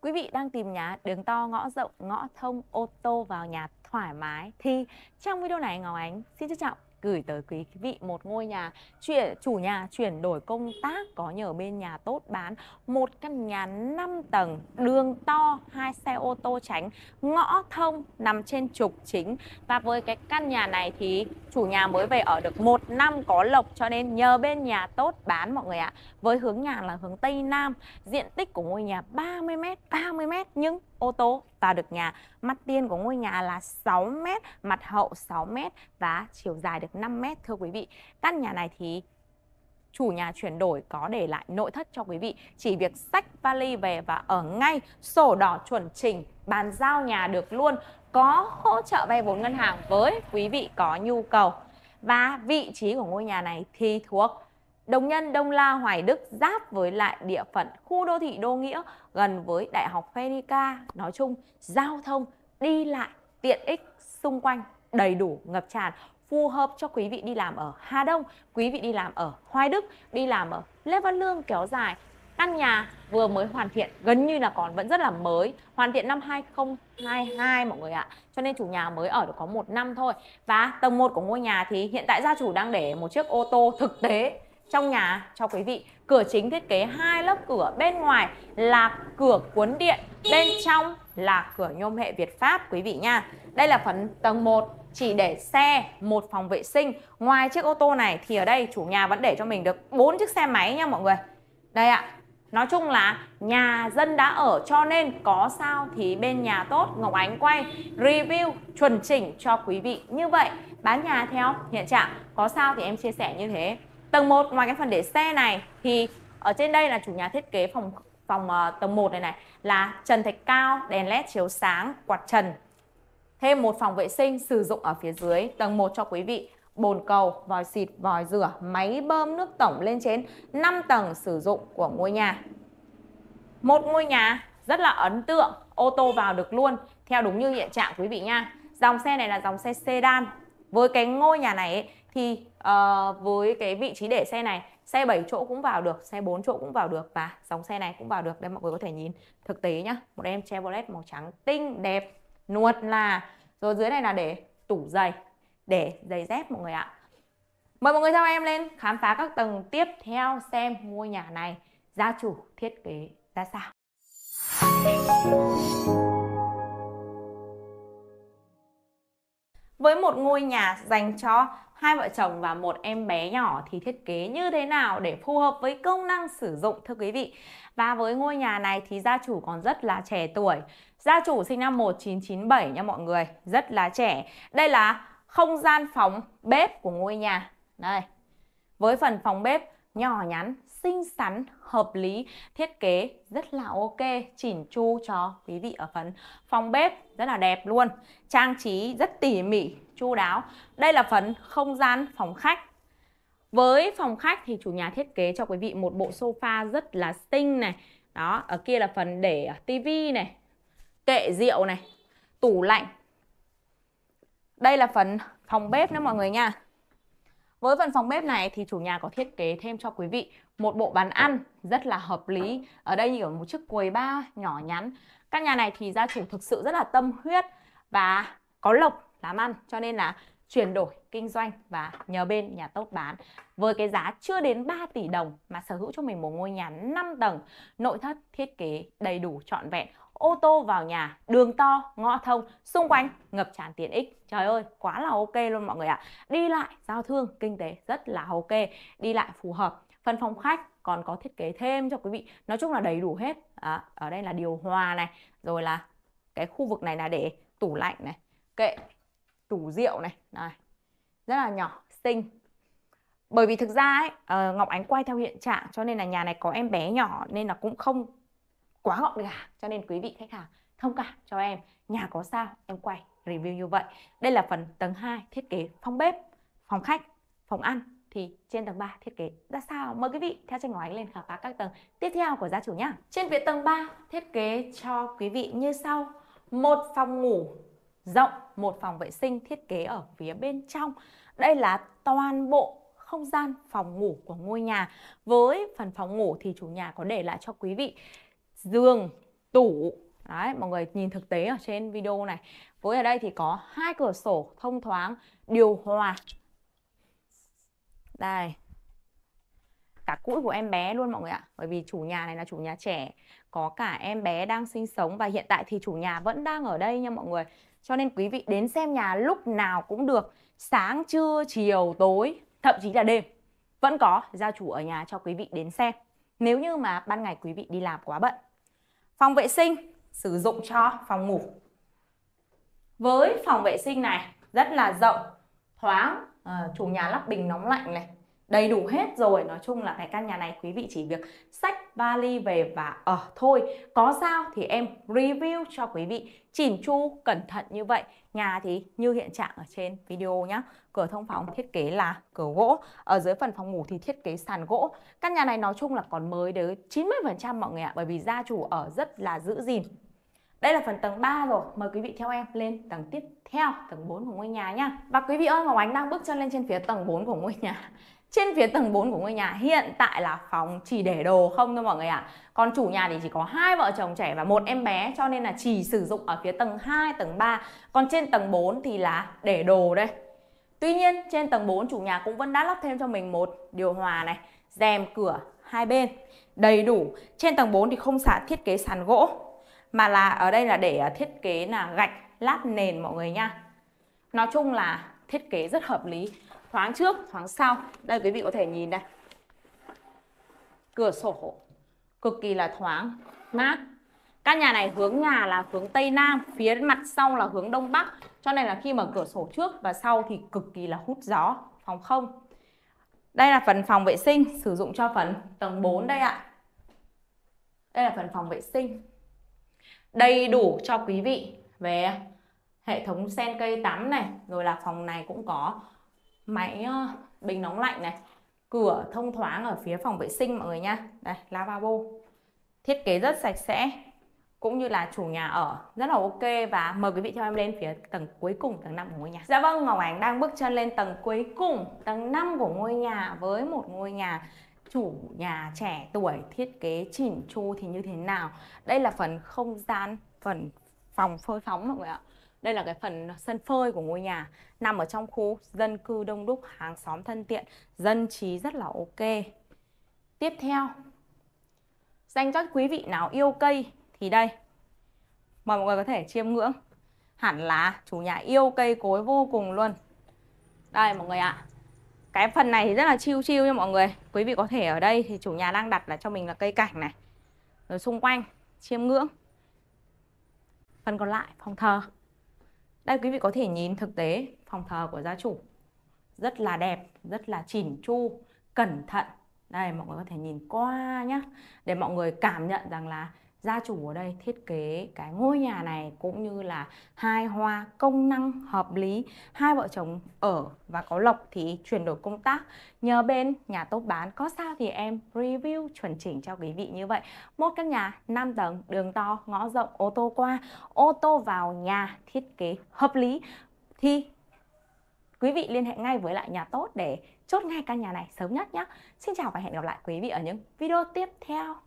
quý vị đang tìm nhà đường to ngõ rộng ngõ thông ô tô vào nhà thoải mái thì trong video này ngọc ánh xin trân trọng gửi tới quý vị một ngôi nhà chuyển chủ nhà chuyển đổi công tác có nhờ bên nhà tốt bán một căn nhà 5 tầng đường to hai xe ô tô tránh ngõ thông nằm trên trục chính và với cái căn nhà này thì chủ nhà mới về ở được một năm có lộc cho nên nhờ bên nhà tốt bán mọi người ạ với hướng nhà là hướng tây nam diện tích của ngôi nhà 30 m 30 m nhưng ô tô vào được nhà. Mặt tiền của ngôi nhà là 6m, mặt hậu 6m và chiều dài được 5m thưa quý vị. Căn nhà này thì chủ nhà chuyển đổi có để lại nội thất cho quý vị. Chỉ việc sách vali về và ở ngay sổ đỏ chuẩn chỉnh bàn giao nhà được luôn. Có hỗ trợ vay vốn ngân hàng với quý vị có nhu cầu. Và vị trí của ngôi nhà này thì thuộc Đồng Nhân, Đông La, Hoài Đức giáp với lại địa phận khu đô thị Đô Nghĩa gần với Đại học Phenica. Nói chung, giao thông đi lại tiện ích xung quanh đầy đủ ngập tràn phù hợp cho quý vị đi làm ở Hà Đông, quý vị đi làm ở Hoài Đức, đi làm ở Lê Văn Lương kéo dài. Căn nhà vừa mới hoàn thiện, gần như là còn vẫn rất là mới, hoàn thiện năm 2022 mọi người ạ. Cho nên chủ nhà mới ở được có một năm thôi. Và tầng 1 của ngôi nhà thì hiện tại gia chủ đang để một chiếc ô tô thực tế trong nhà cho quý vị cửa chính thiết kế hai lớp cửa bên ngoài là cửa cuốn điện bên trong là cửa nhôm hệ Việt Pháp quý vị nha đây là phần tầng 1 chỉ để xe một phòng vệ sinh ngoài chiếc ô tô này thì ở đây chủ nhà vẫn để cho mình được bốn chiếc xe máy nha mọi người đây ạ Nói chung là nhà dân đã ở cho nên có sao thì bên nhà tốt Ngọc Ánh quay review chuẩn chỉnh cho quý vị như vậy bán nhà theo hiện trạng có sao thì em chia sẻ như thế Tầng 1 ngoài cái phần để xe này thì ở trên đây là chủ nhà thiết kế phòng phòng uh, tầng 1 này này là trần thạch cao, đèn led chiếu sáng, quạt trần. Thêm một phòng vệ sinh sử dụng ở phía dưới tầng 1 cho quý vị bồn cầu, vòi xịt, vòi rửa, máy bơm nước tổng lên trên 5 tầng sử dụng của ngôi nhà. Một ngôi nhà rất là ấn tượng, ô tô vào được luôn theo đúng như hiện trạng quý vị nha. Dòng xe này là dòng xe sedan với cái ngôi nhà này ấy, thì uh, với cái vị trí để xe này xe 7 chỗ cũng vào được xe 4 chỗ cũng vào được và dòng xe này cũng vào được đây mọi người có thể nhìn thực tế nhá một em Chevrolet màu trắng tinh đẹp nuột là rồi dưới này là để tủ giày để giày dép mọi người ạ mời mọi người theo em lên khám phá các tầng tiếp theo xem ngôi nhà này gia chủ thiết kế ra sao Với một ngôi nhà dành cho hai vợ chồng và một em bé nhỏ thì thiết kế như thế nào để phù hợp với công năng sử dụng thưa quý vị. Và với ngôi nhà này thì gia chủ còn rất là trẻ tuổi. Gia chủ sinh năm 1997 nha mọi người, rất là trẻ. Đây là không gian phòng bếp của ngôi nhà. Đây. Với phần phòng bếp nhỏ nhắn, xinh xắn, hợp lý, thiết kế rất là ok, chỉn chu cho quý vị ở phần phòng bếp rất là đẹp luôn. Trang trí rất tỉ mỉ, chu đáo. Đây là phần không gian phòng khách. Với phòng khách thì chủ nhà thiết kế cho quý vị một bộ sofa rất là xinh này. Đó, ở kia là phần để tivi này, kệ rượu này, tủ lạnh. Đây là phần phòng bếp nữa mọi người nha. Với phần phòng bếp này thì chủ nhà có thiết kế thêm cho quý vị một bộ bàn ăn rất là hợp lý. Ở đây như ở một chiếc quầy ba nhỏ nhắn. Căn nhà này thì gia chủ thực sự rất là tâm huyết và có lộc làm ăn cho nên là chuyển đổi kinh doanh và nhờ bên nhà tốt bán với cái giá chưa đến 3 tỷ đồng mà sở hữu cho mình một ngôi nhà 5 tầng, nội thất thiết kế đầy đủ trọn vẹn, ô tô vào nhà, đường to, ngõ thông, xung quanh ngập tràn tiện ích. Trời ơi, quá là ok luôn mọi người ạ. À. Đi lại giao thương kinh tế rất là ok, đi lại phù hợp. Phần phòng khách còn có thiết kế thêm cho quý vị. Nói chung là đầy đủ hết. À, ở đây là điều hòa này, rồi là cái khu vực này là để tủ lạnh này, kệ tủ rượu này này rất là nhỏ xinh bởi vì thực ra ấy, ờ, Ngọc Ánh quay theo hiện trạng cho nên là nhà này có em bé nhỏ nên là cũng không quá gọn gàng cho nên quý vị khách hàng thông cảm cho em nhà có sao em quay review như vậy đây là phần tầng 2 thiết kế phòng bếp phòng khách phòng ăn thì trên tầng 3 thiết kế ra sao mời quý vị theo chân Ngọc Ánh lên khám phá các tầng tiếp theo của gia chủ nhá trên phía tầng 3 thiết kế cho quý vị như sau một phòng ngủ rộng, một phòng vệ sinh thiết kế ở phía bên trong. Đây là toàn bộ không gian phòng ngủ của ngôi nhà. Với phần phòng ngủ thì chủ nhà có để lại cho quý vị giường, tủ, Đấy, mọi người nhìn thực tế ở trên video này. Với ở đây thì có hai cửa sổ thông thoáng, điều hòa. Đây, cả cũi của em bé luôn mọi người ạ bởi vì chủ nhà này là chủ nhà trẻ có cả em bé đang sinh sống và hiện tại thì chủ nhà vẫn đang ở đây nha mọi người cho nên quý vị đến xem nhà lúc nào cũng được sáng trưa chiều tối thậm chí là đêm vẫn có gia chủ ở nhà cho quý vị đến xem nếu như mà ban ngày quý vị đi làm quá bận phòng vệ sinh sử dụng cho phòng ngủ với phòng vệ sinh này rất là rộng thoáng à, chủ nhà lắp bình nóng lạnh này đầy đủ hết rồi nói chung là cái căn nhà này quý vị chỉ việc sách vali về và ở thôi có sao thì em review cho quý vị chỉn chu cẩn thận như vậy nhà thì như hiện trạng ở trên video nhá cửa thông phòng thiết kế là cửa gỗ ở dưới phần phòng ngủ thì thiết kế sàn gỗ căn nhà này nói chung là còn mới đến 90% mọi người ạ bởi vì gia chủ ở rất là giữ gìn đây là phần tầng 3 rồi, mời quý vị theo em lên tầng tiếp theo, tầng 4 của ngôi nhà nha Và quý vị ơi, Ngọc Ánh đang bước chân lên trên phía tầng 4 của ngôi nhà trên phía tầng 4 của ngôi nhà hiện tại là phòng chỉ để đồ không thôi mọi người ạ. À. Còn chủ nhà thì chỉ có hai vợ chồng trẻ và một em bé cho nên là chỉ sử dụng ở phía tầng 2, tầng 3. Còn trên tầng 4 thì là để đồ đây. Tuy nhiên trên tầng 4 chủ nhà cũng vẫn đã lắp thêm cho mình một điều hòa này, rèm cửa hai bên đầy đủ. Trên tầng 4 thì không xả thiết kế sàn gỗ mà là ở đây là để à, thiết kế là gạch lát nền mọi người nha. Nói chung là thiết kế rất hợp lý thoáng trước thoáng sau đây quý vị có thể nhìn đây cửa sổ cực kỳ là thoáng mát căn nhà này hướng nhà là hướng tây nam phía mặt sau là hướng đông bắc cho nên là khi mở cửa sổ trước và sau thì cực kỳ là hút gió phòng không đây là phần phòng vệ sinh sử dụng cho phần tầng 4 đây ạ đây là phần phòng vệ sinh đầy đủ cho quý vị về hệ thống sen cây tắm này rồi là phòng này cũng có máy ờ, bình nóng lạnh này cửa thông thoáng ở phía phòng vệ sinh mọi người nha đây lavabo thiết kế rất sạch sẽ cũng như là chủ nhà ở rất là ok và mời quý vị theo em lên phía tầng cuối cùng tầng 5 của ngôi nhà. Dạ vâng, Ngọc Ánh đang bước chân lên tầng cuối cùng, tầng 5 của ngôi nhà với một ngôi nhà chủ nhà trẻ tuổi thiết kế chỉnh chu thì như thế nào. Đây là phần không gian, phần phòng phơi phóng mọi người ạ. Đây là cái phần sân phơi của ngôi nhà nằm ở trong khu dân cư đông đúc, hàng xóm thân thiện, dân trí rất là ok. Tiếp theo, dành cho quý vị nào yêu cây thì đây, mọi người có thể chiêm ngưỡng. Hẳn là chủ nhà yêu cây cối vô cùng luôn. Đây mọi người ạ, à. cái phần này thì rất là chiêu chiêu nha mọi người. Quý vị có thể ở đây thì chủ nhà đang đặt là cho mình là cây cảnh này, rồi xung quanh chiêm ngưỡng. Phần còn lại phòng thờ đây quý vị có thể nhìn thực tế phòng thờ của gia chủ rất là đẹp, rất là chỉnh chu, cẩn thận. Đây mọi người có thể nhìn qua nhá để mọi người cảm nhận rằng là gia chủ ở đây thiết kế cái ngôi nhà này cũng như là hai hoa công năng hợp lý hai vợ chồng ở và có lộc thì chuyển đổi công tác nhờ bên nhà tốt bán có sao thì em review chuẩn chỉnh cho quý vị như vậy một căn nhà 5 tầng đường to ngõ rộng ô tô qua ô tô vào nhà thiết kế hợp lý thì quý vị liên hệ ngay với lại nhà tốt để chốt ngay căn nhà này sớm nhất nhé. Xin chào và hẹn gặp lại quý vị ở những video tiếp theo.